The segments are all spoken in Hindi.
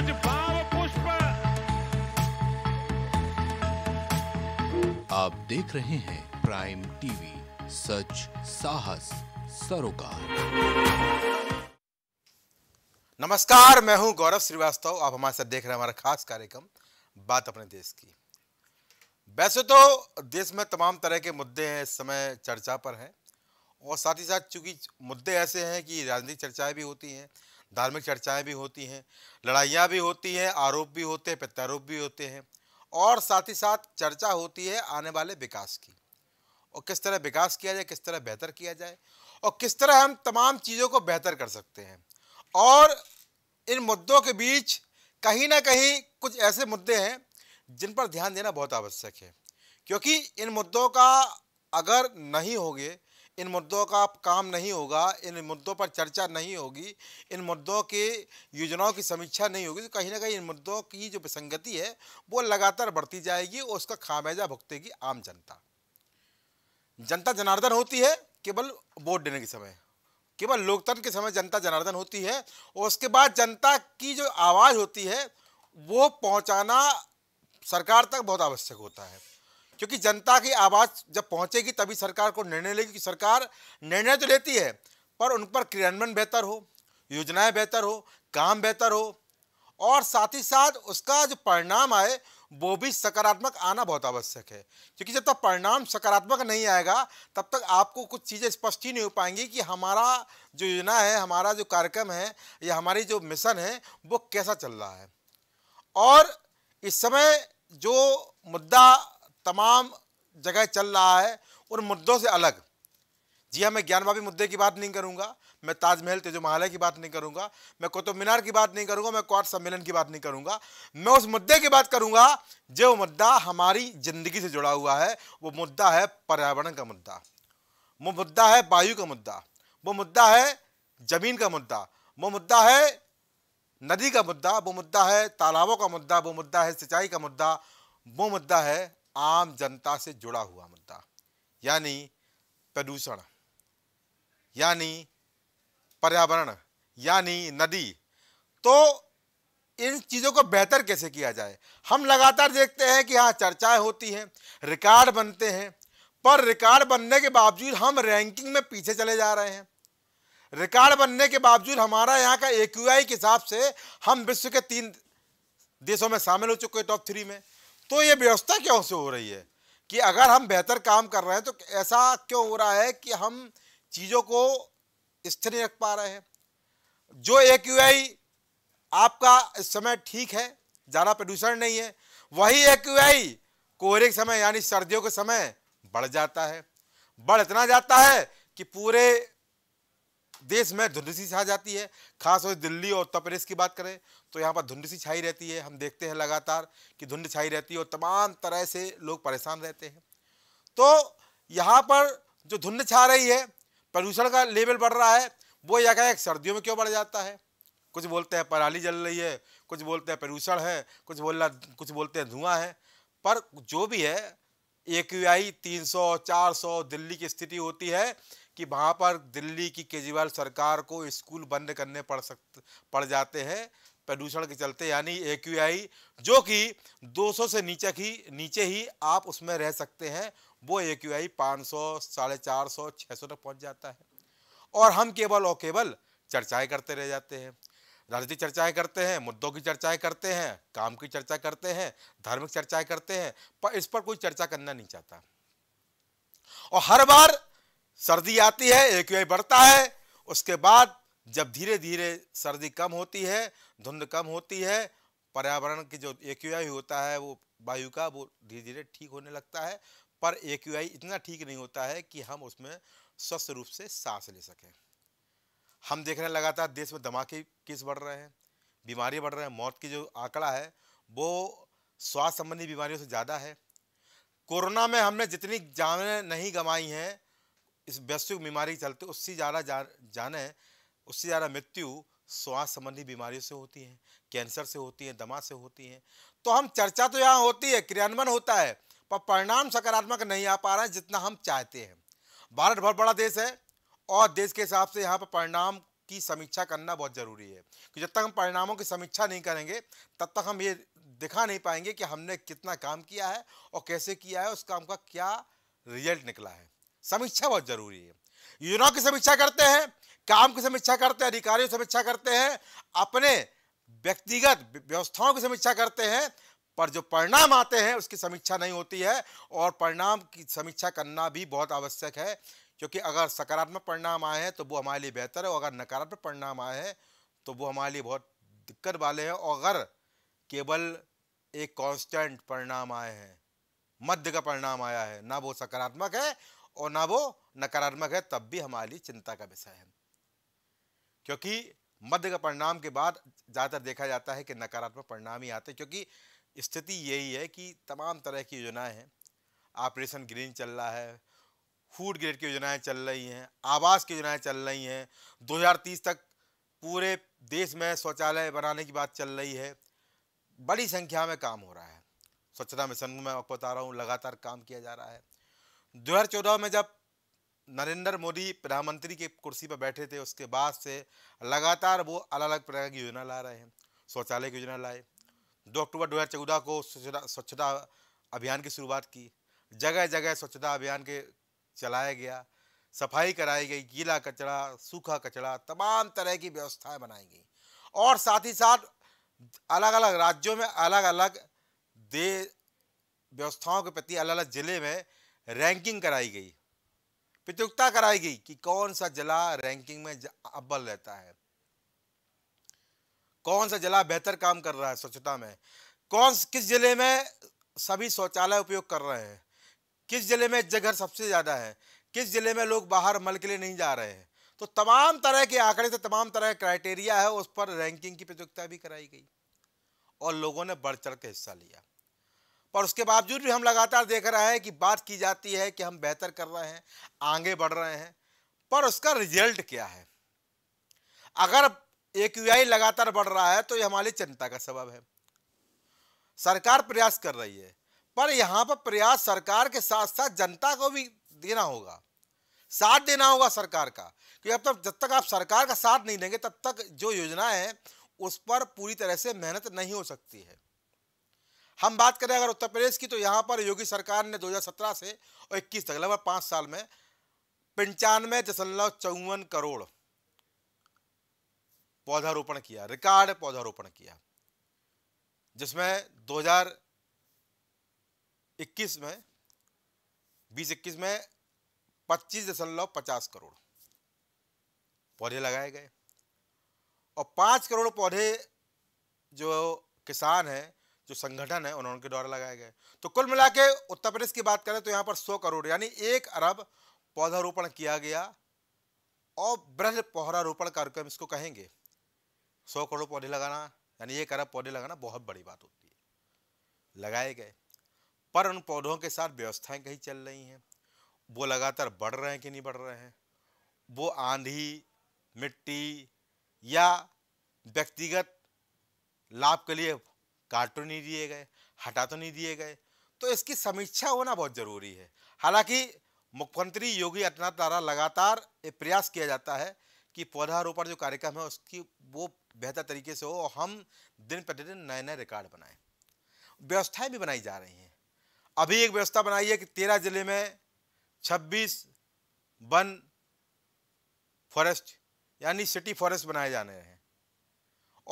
कुछ भाव पुष्प आप देख रहे हैं प्राइम टीवी सच साहस सरोकार नमस्कार मैं हूं गौरव श्रीवास्तव आप हमारे साथ देख रहे हैं हमारा खास कार्यक्रम बात अपने देश की वैसे तो देश में तमाम तरह के मुद्दे हैं इस समय चर्चा पर हैं और साथ ही साथ चूंकि मुद्दे ऐसे हैं कि राजनीतिक चर्चाएं भी होती हैं धार्मिक चर्चाएं भी होती हैं लड़ाइयाँ भी होती हैं आरोप भी होते हैं प्रत्यारोप भी होते हैं और साथ ही साथ चर्चा होती है आने वाले विकास की और किस तरह विकास किया जाए किस तरह बेहतर किया जाए और किस तरह हम तमाम चीज़ों को बेहतर कर सकते हैं और इन मुद्दों के बीच कहीं ना कहीं कुछ ऐसे मुद्दे हैं जिन पर ध्यान देना बहुत आवश्यक है क्योंकि इन मुद्दों का अगर नहीं होगे इन मुद्दों का काम नहीं होगा इन मुद्दों पर चर्चा नहीं होगी इन मुद्दों के योजनाओं की समीक्षा नहीं होगी तो कहीं ना कहीं इन मुद्दों की जो विसंगति है वो लगातार बढ़ती जाएगी और उसका खामेजा भुगतेगी आम जनता जनता जनार्दन होती है केवल वोट देने के समय केवल लोकतंत्र के समय जनता जनार्दन होती है और उसके बाद जनता की जो आवाज़ होती है वो पहुँचाना सरकार तक बहुत आवश्यक होता है क्योंकि जनता की आवाज़ जब पहुंचेगी तभी सरकार को निर्णय लेगी कि सरकार निर्णय तो लेती है पर उन पर क्रियान्वयन बेहतर हो योजनाएं बेहतर हो काम बेहतर हो और साथ ही साथ उसका जो परिणाम आए वो भी सकारात्मक आना बहुत आवश्यक है क्योंकि जब तक परिणाम सकारात्मक नहीं आएगा तब तक आपको कुछ चीज़ें स्पष्ट ही नहीं हो पाएंगी कि हमारा जो योजना है हमारा जो कार्यक्रम है या हमारी जो मिशन है वो कैसा चल रहा है और इस समय जो मुद्दा तमाम जगह चल रहा है उन मुद्दों से अलग जी हाँ मैं ज्ञानवापी मुद्दे की बात नहीं करूँगा मैं ताजमहल तेजो महालय की बात नहीं करूँगा मैं कुतुब मीनार की बात नहीं करूँगा मैं क्वार सम्मेलन की बात नहीं करूँगा मैं उस मुद्दे की बात करूँगा जो मुद्दा हमारी ज़िंदगी से जुड़ा हुआ है वो मुद्दा है पर्यावरण का मुद्दा वो मुद्दा है वायु का मुद्दा वो मुद्दा है ज़मीन का मुद्दा वो मुद्दा है नदी का मुद्दा वो मुद्दा है तालाबों का मुद्दा वो मुद्दा है सिंचाई का मुद्दा वो मुद्दा है आम जनता से जुड़ा हुआ मुद्दा यानी प्रदूषण यानी पर्यावरण यानी नदी तो इन चीज़ों को बेहतर कैसे किया जाए हम लगातार देखते हैं कि हाँ चर्चाएं होती हैं रिकॉर्ड बनते हैं पर रिकॉर्ड बनने के बावजूद हम रैंकिंग में पीछे चले जा रहे हैं रिकॉर्ड बनने के बावजूद हमारा यहाँ का ए के हिसाब से हम विश्व के तीन देशों में शामिल हो चुके हैं टॉप थ्री में तो ये व्यवस्था क्यों से हो रही है कि अगर हम बेहतर काम कर रहे हैं तो ऐसा क्यों हो रहा है कि हम चीज़ों को स्थिर नहीं रख पा रहे हैं जो ए क्यू आई आपका इस समय ठीक है ज़्यादा प्रदूषण नहीं है वही ए क्यू आई कोहरे के समय यानी सर्दियों के समय बढ़ जाता है बढ़ इतना जाता है कि पूरे देश में धुंधसी छा जाती है खास खासकर दिल्ली और उत्तर प्रदेश की बात करें तो यहाँ पर धुंधसी छाई रहती है हम देखते हैं लगातार कि धुंध छाई रहती है और तमाम तरह से लोग परेशान रहते हैं तो यहाँ पर जो धुंध छा रही है प्रदूषण का लेवल बढ़ रहा है वो कहें सर्दियों में क्यों बढ़ जाता है कुछ बोलते हैं पराली जल रही है कुछ बोलते हैं प्रदूषण है कुछ बोलना कुछ बोलते हैं धुआं है पर जो भी है ए क्यू आई तीन सौ चार सौ दिल्ली की स्थिति होती है कि वहाँ पर दिल्ली की केजरीवाल सरकार को स्कूल बंद करने पड़ सकते पड़ जाते हैं प्रदूषण के चलते यानी ए जो कि 200 से नीचे की नीचे ही आप उसमें रह सकते हैं वो ए क्यू आई पाँच सौ साढ़े चार सौ सौ तक पहुँच जाता है और हम केवल और केवल चर्चाएं करते रह जाते हैं राजनीतिक चर्चाएं करते हैं मुद्दों की चर्चाएं करते हैं काम की चर्चा करते हैं धार्मिक चर्चाएं करते हैं पर इस पर कोई चर्चा करना नहीं चाहता और हर बार सर्दी आती है एक एक्यूआई बढ़ता है उसके बाद जब धीरे धीरे सर्दी कम होती है धुंध कम होती है पर्यावरण की जो एक्यूआई होता है वो वायु का वो धीरे धीरे ठीक होने लगता है पर एक्यूआई इतना ठीक नहीं होता है कि हम उसमें स्वस्थ रूप से सांस ले सकें हम देख रहे हैं लगातार देश में धमाके किस बढ़ रहे हैं बीमारी बढ़ रहे हैं मौत की जो आंकड़ा है वो स्वास्थ्य संबंधी बीमारियों से ज़्यादा है कोरोना में हमने जितनी जानें नहीं गंवाई हैं इस वैश्विक बीमारी चलते उससे ज़्यादा जा, जाने उससे ज़्यादा मृत्यु श्वास संबंधी बीमारियों से होती है कैंसर से होती है दमा से होती है तो हम चर्चा तो यहाँ होती है क्रियान्वयन होता है पर परिणाम सकारात्मक नहीं आ पा रहा है जितना हम चाहते हैं भारत बहुत बड़ा देश है और देश के हिसाब से यहाँ पर परिणाम की समीक्षा करना बहुत ज़रूरी है कि जब तक हम परिणामों की समीक्षा नहीं करेंगे तब तक हम ये दिखा नहीं पाएंगे कि हमने कितना काम किया है और कैसे किया है उस काम का क्या रिजल्ट निकला है समीक्षा बहुत जरूरी है योजनाओं की समीक्षा करते हैं काम की समीक्षा करते हैं अधिकारियों की समीक्षा करते हैं अपने व्यक्तिगत व्यवस्थाओं की समीक्षा करते हैं पर जो परिणाम आते हैं उसकी समीक्षा नहीं होती है और परिणाम की समीक्षा करना भी बहुत आवश्यक है क्योंकि अगर सकारात्मक परिणाम आए हैं तो वो हमारे लिए बेहतर है और अगर नकारात्मक परिणाम आए हैं तो वो हमारे लिए बहुत दिक्कत वाले हैं और अगर केवल एक कांस्टेंट परिणाम आए हैं मध्य का परिणाम आया है ना वो सकारात्मक है और ना वो नकारात्मक है तब भी हमारे लिए चिंता का विषय है क्योंकि मध्य का परिणाम के बाद ज़्यादातर देखा जाता है कि नकारात्मक परिणाम ही आते हैं क्योंकि स्थिति यही है कि तमाम तरह की योजनाएं हैं ऑपरेशन ग्रीन चल रहा है फूड ग्रेड की योजनाएं चल रही हैं आवास की योजनाएं चल रही हैं 2030 तक पूरे देश में शौचालय बनाने की बात चल रही है बड़ी संख्या में काम हो रहा है स्वच्छता मिशन में मैं आपको बता रहा हूँ लगातार काम किया जा रहा है 2014 में जब नरेंद्र मोदी प्रधानमंत्री के कुर्सी पर बैठे थे उसके बाद से लगातार वो अलग अलग प्रकार की योजना ला रहे हैं शौचालय की योजना लाए दो अक्टूबर चौदह को स्वच्छता अभियान की शुरुआत की जगह जगह स्वच्छता अभियान के चलाया गया सफाई कराई गई गीला कचरा सूखा कचरा तमाम तरह की व्यवस्थाएं बनाई गई और साथ ही साथ अलग अलग राज्यों में अलग अलग दे व्यवस्थाओं के प्रति अलग अलग ज़िले में रैंकिंग कराई गई प्रतियोगिता कराई गई कि कौन सा जिला रैंकिंग में अव्वल रहता है कौन सा जिला बेहतर काम कर रहा है स्वच्छता में कौन किस जिले में सभी शौचालय उपयोग कर रहे हैं किस जिले में जगह सबसे ज़्यादा है किस जिले में लोग बाहर मल के लिए नहीं जा रहे हैं तो तमाम तरह के आंकड़े से तमाम तरह के क्राइटेरिया है उस पर रैंकिंग की प्रतियोगिता भी कराई गई और लोगों ने बढ़ चढ़ के हिस्सा लिया पर उसके बावजूद भी हम लगातार देख रहे हैं कि बात की जाती है कि हम बेहतर कर रहे हैं आगे बढ़ रहे हैं पर उसका रिजल्ट क्या है अगर ए लगातार बढ़ रहा है तो ये हमारी चिंता का सबब है सरकार प्रयास कर रही है पर यहाँ पर प्रयास सरकार के साथ साथ जनता को भी देना होगा साथ देना होगा सरकार का क्योंकि अब तक जब तक आप सरकार का साथ नहीं देंगे तब तक जो योजना है उस पर पूरी तरह से मेहनत नहीं हो सकती है हम बात करें अगर उत्तर प्रदेश की तो यहाँ पर योगी सरकार ने 2017 से और 21 तक लगभग पाँच साल में पंचानवे दशमलव चौवन करोड़ पौधारोपण किया रिकॉर्ड पौधारोपण किया जिसमें 2021 में बीस इक्कीस में पच्चीस दशमलव पचास करोड़ पौधे लगाए गए और पाँच करोड़ पौधे जो किसान हैं जो संगठन है उन्होंने द्वारा लगाए गए तो कुल मिला के उत्तर प्रदेश की बात करें तो यहाँ पर सौ करोड़ यानी एक अरब पौधारोपण किया गया और ब्रज पौधारोपण कार्यक्रम इसको कहेंगे सौ करोड़ पौधे लगाना यानी एक अरब पौधे लगाना बहुत बड़ी बात होती है लगाए गए पर उन पौधों के साथ व्यवस्थाएं कहीं चल रही हैं वो लगातार बढ़ रहे हैं कि नहीं बढ़ रहे हैं वो आंधी मिट्टी या व्यक्तिगत लाभ के लिए काट तो नहीं दिए गए हटा तो नहीं दिए गए तो इसकी समीक्षा होना बहुत ज़रूरी है हालांकि मुख्यमंत्री योगी आदित्यनाथ द्वारा लगातार प्रयास किया जाता है कि पौधारोपण जो कार्यक्रम है उसकी वो बेहतर तरीके से हो और हम दिन प्रतिदिन नए नए रिकॉर्ड बनाएं व्यवस्थाएं भी बनाई जा रही हैं अभी एक व्यवस्था बनाई है कि तेरह जिले में छब्बीस वन फॉरेस्ट यानी सिटी फॉरेस्ट बनाए जाने हैं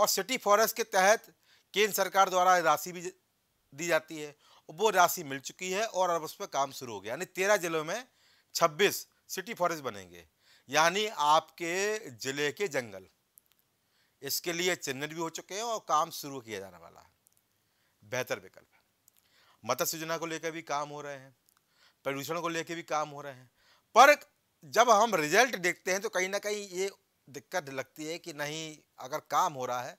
और सिटी फॉरेस्ट के तहत केंद्र सरकार द्वारा राशि भी दी जाती है वो राशि मिल चुकी है और अब उस पर काम शुरू हो गया यानी तेरह जिलों में छब्बीस सिटी फॉरेस्ट बनेंगे यानी आपके ज़िले के जंगल इसके लिए चिन्हित भी हो चुके हैं और काम शुरू किया जाने वाला है बेहतर विकल्प है मत्स्य योजना को लेकर भी काम हो रहे हैं प्रदूषण को लेकर भी काम हो रहे हैं पर जब हम रिजल्ट देखते हैं तो कहीं ना कहीं ये दिक्कत लगती है कि नहीं अगर काम हो रहा है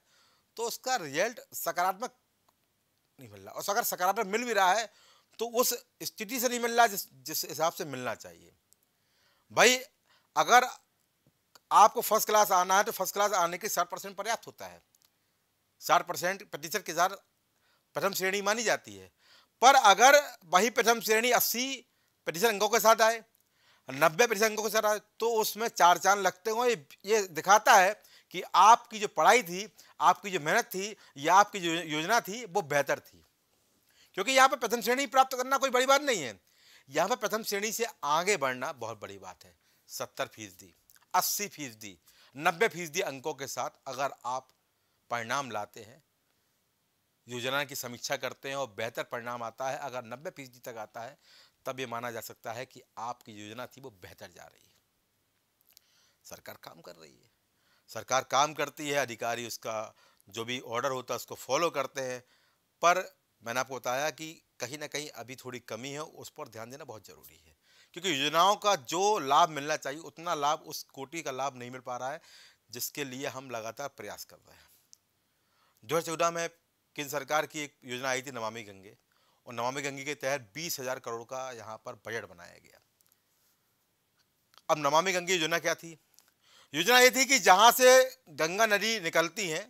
तो उसका रिजल्ट सकारात्मक नहीं मिल रहा और अगर सकारात्मक मिल भी रहा है तो उस स्थिति से नहीं मिल रहा जिस जिस हिसाब से मिलना चाहिए भाई अगर आपको फर्स्ट क्लास आना है तो फर्स्ट क्लास आने के साठ परसेंट पर्याप्त होता है साठ परसेंट प्रतिशत के साथ प्रथम श्रेणी मानी जाती है पर अगर वही प्रथम श्रेणी अस्सी प्रतिशत अंकों के साथ आए नब्बे प्रतिशत अंकों के साथ आए तो उसमें चार चांद लगते हुए ये दिखाता है कि आपकी जो पढ़ाई थी आपकी जो मेहनत थी या आपकी जो योजना थी वो बेहतर थी क्योंकि यहाँ पर प्रथम श्रेणी प्राप्त करना कोई बड़ी बात नहीं है यहाँ पर प्रथम श्रेणी से आगे बढ़ना बहुत बड़ी बात है सत्तर फीसदी अस्सी फीसदी नब्बे फीसदी अंकों के साथ अगर आप परिणाम लाते हैं योजना की समीक्षा करते हैं और बेहतर परिणाम आता है अगर नब्बे फीसदी तक आता है तब ये माना जा सकता है कि आपकी योजना थी वो बेहतर जा रही है सरकार काम कर रही है सरकार काम करती है अधिकारी उसका जो भी ऑर्डर होता है उसको फॉलो करते हैं पर मैंने आपको बताया कि कहीं ना कहीं अभी थोड़ी कमी है उस पर ध्यान देना बहुत ज़रूरी है क्योंकि योजनाओं का जो लाभ मिलना चाहिए उतना लाभ उस कोटि का लाभ नहीं मिल पा रहा है जिसके लिए हम लगातार प्रयास कर रहे हैं दो में केंद्र सरकार की एक योजना आई थी नमामि गंगे और नमामि गंगे के तहत बीस हज़ार करोड़ का यहाँ पर बजट बनाया गया अब नमामि गंगे योजना क्या थी योजना ये थी कि जहाँ से गंगा नदी निकलती हैं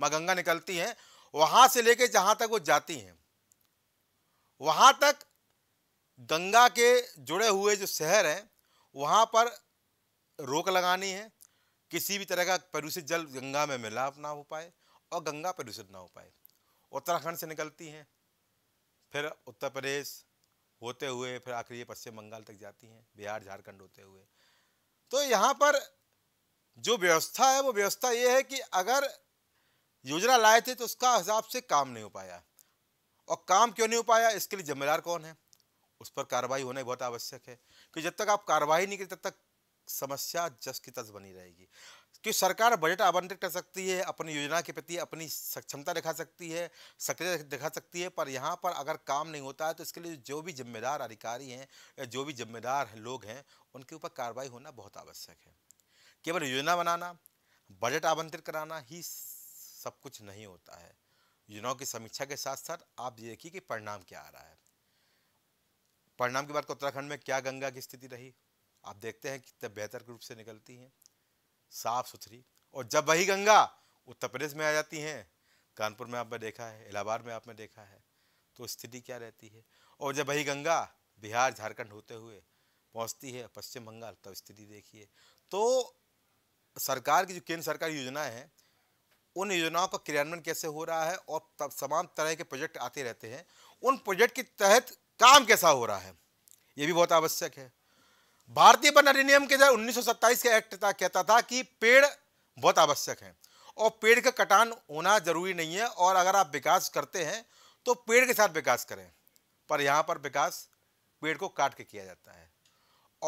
माँ गंगा निकलती हैं वहाँ से लेके जहाँ तक वो जाती हैं वहाँ तक गंगा के जुड़े हुए जो शहर हैं वहाँ पर रोक लगानी है किसी भी तरह का प्रदूषित जल गंगा में मिलाप ना हो पाए और गंगा प्रदूषित ना हो पाए उत्तराखंड से निकलती हैं फिर उत्तर प्रदेश होते हुए फिर आखिर ये पश्चिम बंगाल तक जाती हैं बिहार झारखंड होते हुए तो यहाँ पर जो व्यवस्था है वो व्यवस्था ये है कि अगर योजना लाए थे तो उसका हिसाब से काम नहीं हो पाया और काम क्यों नहीं हो पाया इसके लिए जिम्मेदार कौन है उस पर कार्रवाई होना बहुत आवश्यक है कि जब तक आप कार्रवाई नहीं करें तब तक समस्या जस की तस बनी रहेगी कि सरकार बजट आवंटित कर सकती है अपनी योजना के प्रति अपनी सक्षमता दिखा सकती है सक्रिय दिखा सकती है पर यहाँ पर अगर काम नहीं होता है तो इसके लिए जो भी जिम्मेदार अधिकारी हैं या जो भी जिम्मेदार लोग हैं उनके ऊपर कार्रवाई होना बहुत आवश्यक है केवल योजना बनाना बजट आवंटित कराना ही सब कुछ नहीं होता है योजनाओं की समीक्षा के साथ साथ आप ये देखिए कि परिणाम क्या आ रहा है परिणाम के बाद उत्तराखंड में क्या गंगा की स्थिति रही आप देखते हैं कितने बेहतर रूप से निकलती हैं साफ सुथरी और जब वही गंगा उत्तर प्रदेश में आ जाती हैं कानपुर में आपने देखा है इलाहाबाद में आपने देखा है तो स्थिति क्या रहती है और जब वही गंगा बिहार झारखंड होते हुए पहुंचती है पश्चिम बंगाल तब स्थिति देखिए तो सरकार की जो केंद्र सरकार योजनाएं हैं उन योजनाओं का क्रियान्वयन कैसे हो रहा है और तब तमाम तरह के प्रोजेक्ट आते रहते हैं उन प्रोजेक्ट के तहत काम कैसा हो रहा है ये भी बहुत आवश्यक है भारतीय वन अधिनियम के तहत उन्नीस का एक्ट था कहता था कि पेड़ बहुत आवश्यक है और पेड़ का कटान होना जरूरी नहीं है और अगर आप विकास करते हैं तो पेड़ के साथ विकास करें पर यहाँ पर विकास पेड़ को काट के किया जाता है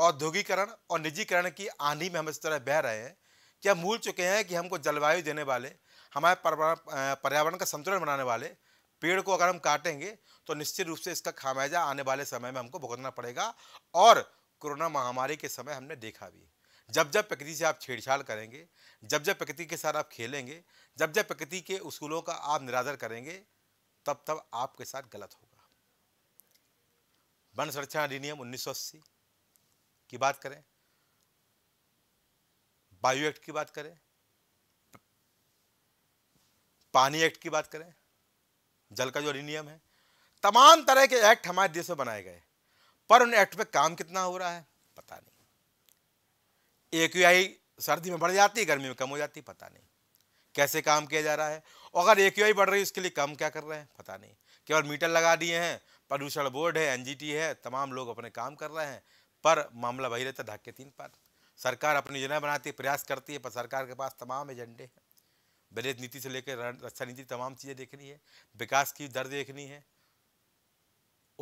औद्योगिकरण और निजीकरण की आंधी में हम इस तरह बह रहे हैं कि हम भूल चुके हैं कि हमको जलवायु देने वाले हमारे पर्यावरण का संतुलन बनाने वाले पेड़ को अगर हम काटेंगे तो निश्चित रूप से इसका खामियाजा आने वाले समय में हमको भुगतना पड़ेगा और कोरोना महामारी के समय हमने देखा भी जब जब प्रकृति से आप छेड़छाड़ करेंगे जब जब प्रकृति के साथ आप खेलेंगे जब जब प्रकृति के उसूलों का आप निरादर करेंगे तब तब आपके साथ गलत होगा वन संरक्षण अधिनियम उन्नीस की बात करें वायु एक्ट की बात करें पानी एक्ट की बात करें जल का जो अधिनियम है तमाम तरह के एक्ट हमारे देश में बनाए गए पर उन एक्ट पे काम कितना हो रहा है पता नहीं एक सर्दी में बढ़ जाती है गर्मी में कम हो जाती है पता नहीं कैसे काम किया जा रहा है और अगर एक बढ़ रही है उसके लिए कम क्या कर रहे हैं पता नहीं केवल मीटर लगा दिए हैं प्रदूषण बोर्ड है एनजीटी है तमाम लोग अपने काम कर रहे हैं पर मामला वही रहता धाके तीन पर सरकार अपनी योजना बनाती है प्रयास करती है पर सरकार के पास तमाम एजेंडे हैं बलित नीति से लेकर रक्षा नीति तमाम चीज़ें देखनी है विकास की दर देखनी है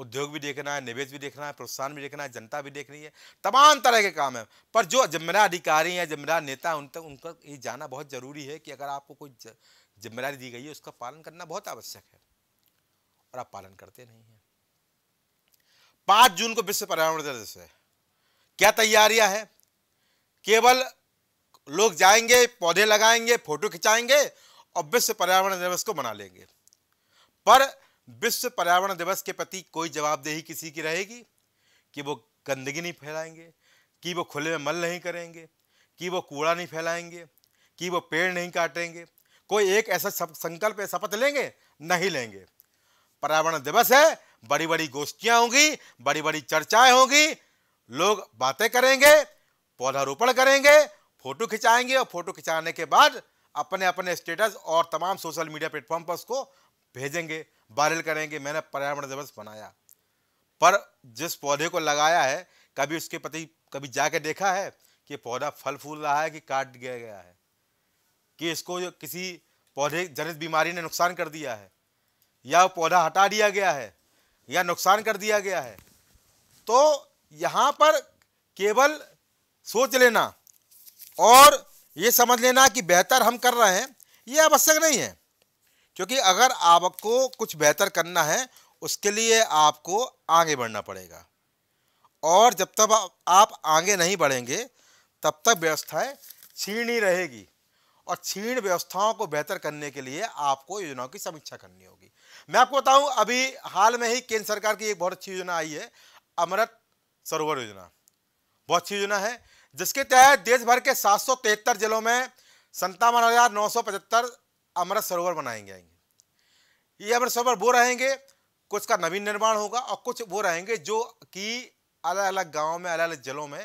उद्योग भी देखना है निवेश भी देखना है प्रोत्साहन भी देखना है जनता भी देखनी है तमाम तरह के काम है पर जो जिम्मेदार अधिकारी हैं जिम्मेदार नेता उन तक उनका ये जाना बहुत ज़रूरी है कि अगर आपको कोई जिम्मेदारी दी गई है उसका पालन करना बहुत आवश्यक है और आप पालन करते नहीं हैं पाँच जून को विश्व पर्यावरण दिवस है क्या तैयारियां हैं केवल लोग जाएंगे पौधे लगाएंगे फोटो खिंचाएंगे और विश्व पर्यावरण दिवस को मना लेंगे पर विश्व पर्यावरण दिवस के प्रति कोई जवाबदेही किसी की रहेगी कि वो गंदगी नहीं फैलाएंगे कि वो खुले में मल नहीं करेंगे कि वो कूड़ा नहीं फैलाएंगे कि वो पेड़ नहीं काटेंगे कोई एक ऐसा संकल्प शपथ लेंगे नहीं लेंगे पर्यावरण दिवस है बड़ी बड़ी गोष्ठियाँ होंगी बड़ी बड़ी चर्चाएं होंगी लोग बातें करेंगे पौधारोपण करेंगे फोटो खिंचाएंगे और फोटो खिंचाने के बाद अपने अपने स्टेटस और तमाम सोशल मीडिया प्लेटफॉर्म पर उसको भेजेंगे वायरल करेंगे मैंने पर्यावरण दिवस मनाया पर जिस पौधे को लगाया है कभी उसके प्रति कभी जाके देखा है कि पौधा फल फूल रहा है कि काट गया गया है कि इसको किसी पौधे जनित बीमारी ने नुकसान कर दिया है या पौधा हटा दिया गया है या नुकसान कर दिया गया है तो यहाँ पर केवल सोच लेना और ये समझ लेना कि बेहतर हम कर रहे हैं ये आवश्यक नहीं है क्योंकि अगर आपको कुछ बेहतर करना है उसके लिए आपको आगे बढ़ना पड़ेगा और जब तक आप आगे नहीं बढ़ेंगे तब तक व्यवस्थाएं छीण ही रहेगी और छीण व्यवस्थाओं को बेहतर करने के लिए आपको योजनाओं की समीक्षा करनी होगी मैं आपको बताऊं अभी हाल में ही केंद्र सरकार की एक बहुत अच्छी योजना आई है अमृत सरोवर योजना बहुत अच्छी योजना है जिसके तहत देश भर के सात जिलों में संतावन हज़ार नौ सौ पचहत्तर अमृत सरोवर बनाए जाएंगे ये अमृत सरोवर वो रहेंगे कुछ का नवीन निर्माण होगा और कुछ वो रहेंगे जो कि अलग अलग गाँव में अलग अलग जिलों में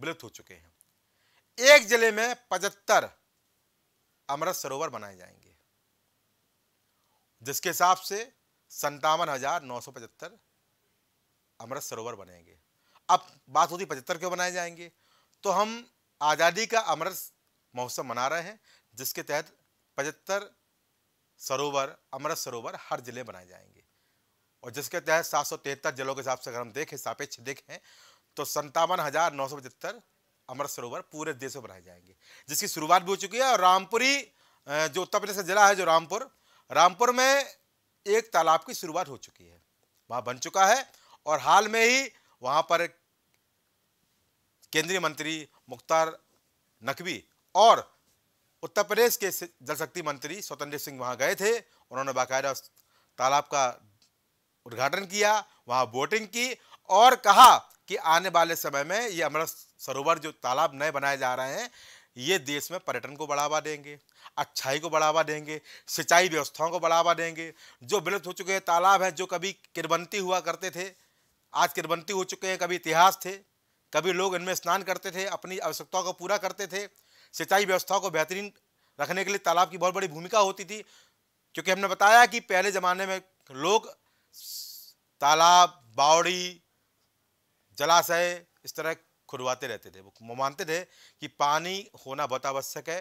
विलुप्त हो चुके हैं एक जिले में पचहत्तर अमृत सरोवर बनाए जाएंगे जिसके हिसाब से संतावन हजार नौ सौ पचहत्तर अमृत सरोवर बनेंगे अब बात होती पचहत्तर क्यों बनाए जाएंगे तो हम आज़ादी का अमृत महोत्सव मना रहे हैं जिसके तहत पचहत्तर सरोवर अमृत सरोवर हर जिले बनाए जाएंगे और जिसके तहत सात सौ तिहत्तर जिलों के हिसाब से अगर हम देखें सापेक्ष देखें तो संतावन हज़ार नौ सौ पचहत्तर अमृत सरोवर पूरे देश में बनाए जाएंगे जिसकी शुरुआत भी हो चुकी है और रामपुरी जो उत्तर प्रदेश का जिला है जो रामपुर रामपुर में एक तालाब की शुरुआत हो चुकी है वहाँ बन चुका है और हाल में ही वहाँ पर एक केंद्रीय मंत्री मुख्तार नकवी और उत्तर प्रदेश के जल शक्ति मंत्री स्वतंत्र सिंह वहाँ गए थे उन्होंने बाकायदा तालाब का उद्घाटन किया वहाँ बोटिंग की और कहा कि आने वाले समय में ये अमृत सरोवर जो तालाब नए बनाए जा रहे हैं ये देश में पर्यटन को बढ़ावा देंगे अच्छाई को बढ़ावा देंगे सिंचाई व्यवस्थाओं को बढ़ावा देंगे जो विलुप्त हो चुके हैं तालाब हैं जो कभी किरबंती हुआ करते थे आज किरबंती हो चुके हैं कभी इतिहास थे कभी लोग इनमें स्नान करते थे अपनी आवश्यकताओं को पूरा करते थे सिंचाई व्यवस्था को बेहतरीन रखने के लिए तालाब की बहुत बड़ी भूमिका होती थी क्योंकि हमने बताया कि पहले ज़माने में लोग तालाब बावड़ी जलाशय इस तरह खुदवाते रहते थे वो मानते थे कि पानी होना बहुत आवश्यक है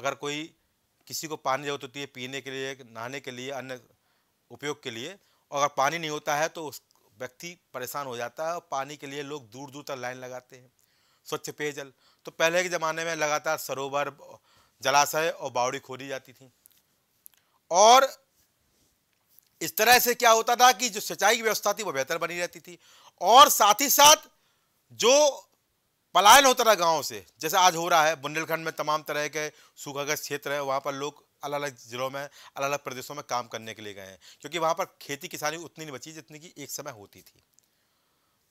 अगर कोई किसी को पानी जरूरत होती है पीने के लिए नहाने के लिए अन्य उपयोग के लिए और अगर पानी नहीं होता है तो उस व्यक्ति परेशान हो जाता है और पानी के लिए लोग दूर दूर तक लाइन लगाते हैं स्वच्छ पेयजल तो पहले के ज़माने में लगातार सरोवर जलाशय और बावड़ी खोदी जाती थी और इस तरह से क्या होता था कि जो सिंचाई की व्यवस्था थी वो बेहतर बनी रहती थी और साथ ही साथ जो पलायन होता था गाँव से जैसे आज हो रहा है बुंदेलखंड में तमाम तरह के सूखाग्रस्त क्षेत्र है वहाँ पर लोग अलग अलग ज़िलों में अलग अलग प्रदेशों में काम करने के लिए गए हैं क्योंकि वहाँ पर खेती किसानी उतनी नहीं बची जितनी कि एक समय होती थी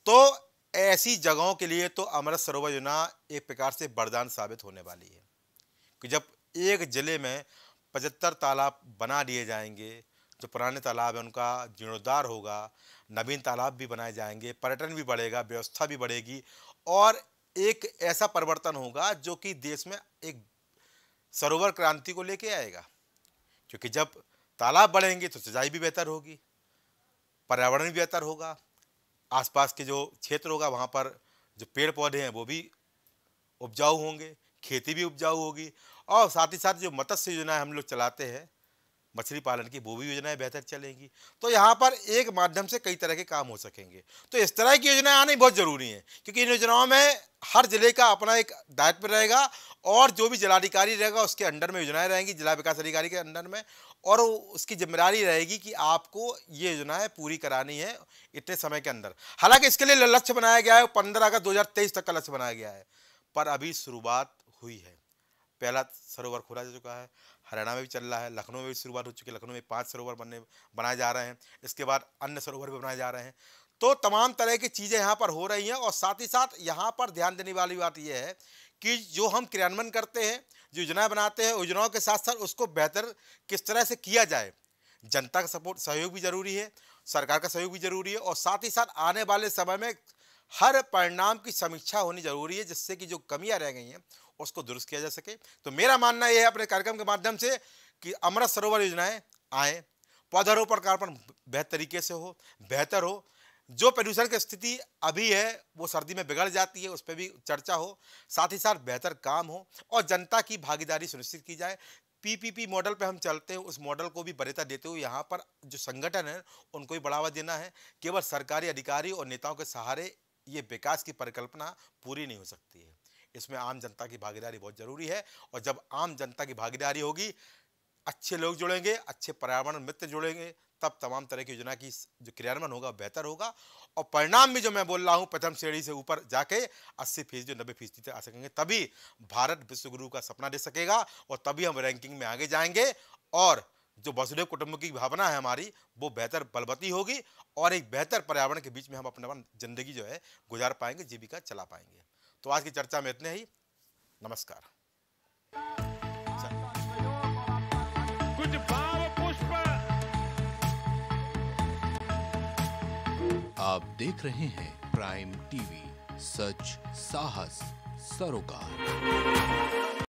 तो ऐसी जगहों के लिए तो अमृत सरोवर योजना एक प्रकार से वरदान साबित होने वाली है कि जब एक ज़िले में पचहत्तर तालाब बना दिए जाएंगे जो पुराने तालाब हैं उनका जीर्णोद्धार होगा नवीन तालाब भी बनाए जाएंगे पर्यटन भी बढ़ेगा व्यवस्था भी बढ़ेगी और एक ऐसा परिवर्तन होगा जो कि देश में एक सरोवर क्रांति को लेके आएगा क्योंकि जब तालाब बढ़ेंगे तो सिंचाई भी बेहतर होगी पर्यावरण भी बेहतर होगा आसपास के जो क्षेत्र होगा वहाँ पर जो पेड़ पौधे हैं वो भी उपजाऊ होंगे खेती भी उपजाऊ होगी और साथ ही साथ जो मत्स्य योजनाएँ हम लोग चलाते हैं मछली पालन की वो भी योजनाएं बेहतर चलेंगी तो यहाँ पर एक माध्यम से कई तरह के काम हो सकेंगे तो इस तरह की योजनाएं आनी बहुत ज़रूरी हैं क्योंकि इन योजनाओं में हर जिले का अपना एक दायित्व रहेगा और जो भी जिलाधिकारी रहेगा उसके अंडर में योजनाएं रहेंगी जिला विकास अधिकारी के अंडर में और उसकी जिम्मेदारी रहेगी कि आपको ये योजनाएं पूरी करानी है इतने समय के अंदर हालांकि इसके लिए लक्ष्य बनाया गया है पंद्रह अगस्त दो तक का लक्ष्य बनाया गया है पर अभी शुरुआत हुई है पहला सरोवर खोला जा चुका है हरियाणा में भी चल रहा है लखनऊ में भी शुरुआत हो चुकी है लखनऊ में पाँच सरोवर बनने बनाए जा रहे हैं इसके बाद अन्य सरोवर भी बनाए जा रहे हैं तो तमाम तरह की चीज़ें यहाँ पर हो रही हैं और साथ ही साथ यहाँ पर ध्यान देने वाली बात यह है कि जो हम क्रियान्वयन करते हैं जो योजनाएँ बनाते हैं योजनाओं के साथ साथ उसको बेहतर किस तरह से किया जाए जनता का सपोर्ट सहयोग भी जरूरी है सरकार का सहयोग भी जरूरी है और साथ ही साथ आने वाले समय में हर परिणाम की समीक्षा होनी जरूरी है जिससे कि जो कमियां रह गई हैं उसको दुरुस्त किया जा सके तो मेरा मानना यह है अपने कार्यक्रम के माध्यम से कि अमृत सरोवर योजनाएं आए पौधारोपण कार्यक्रम बेहतर तरीके से हो बेहतर हो जो प्रदूषण की स्थिति अभी है वो सर्दी में बिगड़ जाती है उस पर भी चर्चा हो साथ ही साथ बेहतर काम हो और जनता की भागीदारी सुनिश्चित की जाए पीपीपी मॉडल पे हम चलते हैं उस मॉडल को भी बढ़ता देते हुए यहाँ पर जो संगठन है उनको भी बढ़ावा देना है केवल सरकारी अधिकारी और नेताओं के सहारे ये विकास की परिकल्पना पूरी नहीं हो सकती है इसमें आम जनता की भागीदारी बहुत ज़रूरी है और जब आम जनता की भागीदारी होगी अच्छे लोग जुड़ेंगे अच्छे पर्यावरण मित्र जुड़ेंगे तब तमाम तरह की योजना की जो क्रियान्वयन होगा बेहतर होगा और परिणाम भी जो मैं बोल रहा हूँ प्रथम श्रेणी से ऊपर जाके अस्सी फीसदी नब्बे फीसदी तक आ सकेंगे तभी भारत विश्वगुरु का सपना दे सकेगा और तभी हम रैंकिंग में आगे जाएंगे और जो वसुदेव कुटुंब की भावना है हमारी वो बेहतर बलवती होगी और एक बेहतर पर्यावरण के बीच में हम अपना जिंदगी जो है गुजार पाएंगे जीविका चला पाएंगे तो आज की चर्चा में इतने ही नमस्कार कुछ भाव पुष्प आप देख रहे हैं प्राइम टीवी सच साहस सरोकार